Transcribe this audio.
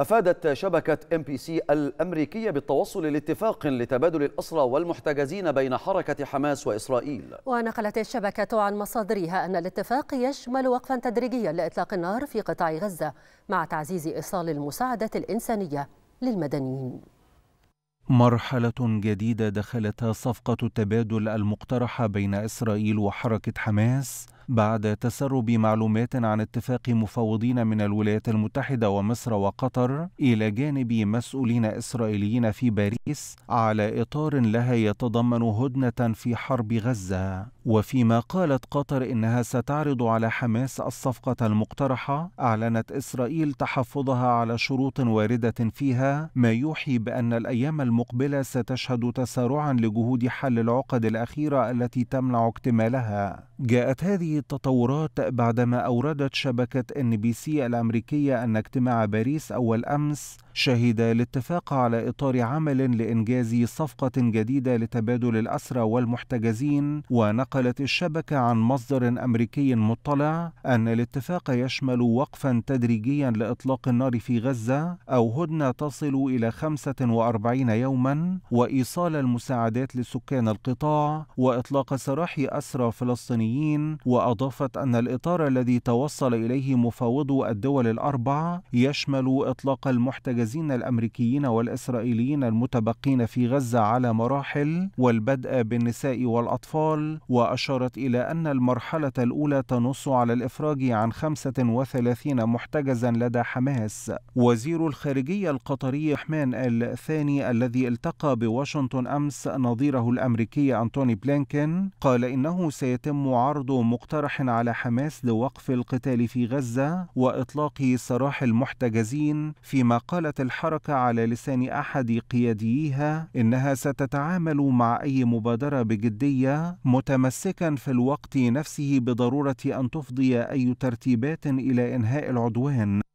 أفادت شبكة ام بي سي الأمريكية بالتوصل لاتفاق لتبادل الأسرى والمحتجزين بين حركة حماس وإسرائيل ونقلت الشبكة عن مصادرها أن الاتفاق يشمل وقفا تدريجيا لإطلاق النار في قطاع غزة مع تعزيز إيصال المساعدة الإنسانية للمدنيين مرحلة جديدة دخلتها صفقة التبادل المقترحة بين إسرائيل وحركة حماس بعد تسرب معلومات عن اتفاق مفوضين من الولايات المتحدة ومصر وقطر إلى جانب مسؤولين إسرائيليين في باريس على إطار لها يتضمن هدنة في حرب غزة وفيما قالت قطر إنها ستعرض على حماس الصفقة المقترحة أعلنت إسرائيل تحفظها على شروط واردة فيها ما يوحي بأن الأيام المقبلة ستشهد تسارعا لجهود حل العقد الأخيرة التي تمنع اكتمالها جاءت هذه التطورات بعدما أوردت شبكة إن بي سي الأمريكية أن اجتماع باريس أول أمس شهد الاتفاق على إطار عمل لإنجاز صفقة جديدة لتبادل الأسرى والمحتجزين ونقلت الشبكة عن مصدر أمريكي مطلع أن الاتفاق يشمل وقفا تدريجيا لإطلاق النار في غزة أو هدنة تصل إلى 45 يوما وإيصال المساعدات لسكان القطاع وإطلاق سراح أسرى فلسطينيين الإسلاميين وأضافت أن الإطار الذي توصل إليه مفاوضو الدول الأربعة يشمل إطلاق المحتجزين الأمريكيين والإسرائيليين المتبقين في غزة على مراحل والبدء بالنساء والأطفال وأشارت إلى أن المرحلة الأولى تنص على الإفراج عن 35 محتجزا لدى حماس وزير الخارجية القطري حمان الثاني الذي التقى بواشنطن أمس نظيره الأمريكي أنتوني بلينكن قال إنه سيتم عرض مقترح على حماس لوقف القتال في غزة وإطلاق سراح المحتجزين فيما قالت الحركة على لسان أحد قياديها إنها ستتعامل مع أي مبادرة بجدية متمسكا في الوقت نفسه بضرورة أن تفضي أي ترتيبات إلى إنهاء العدوان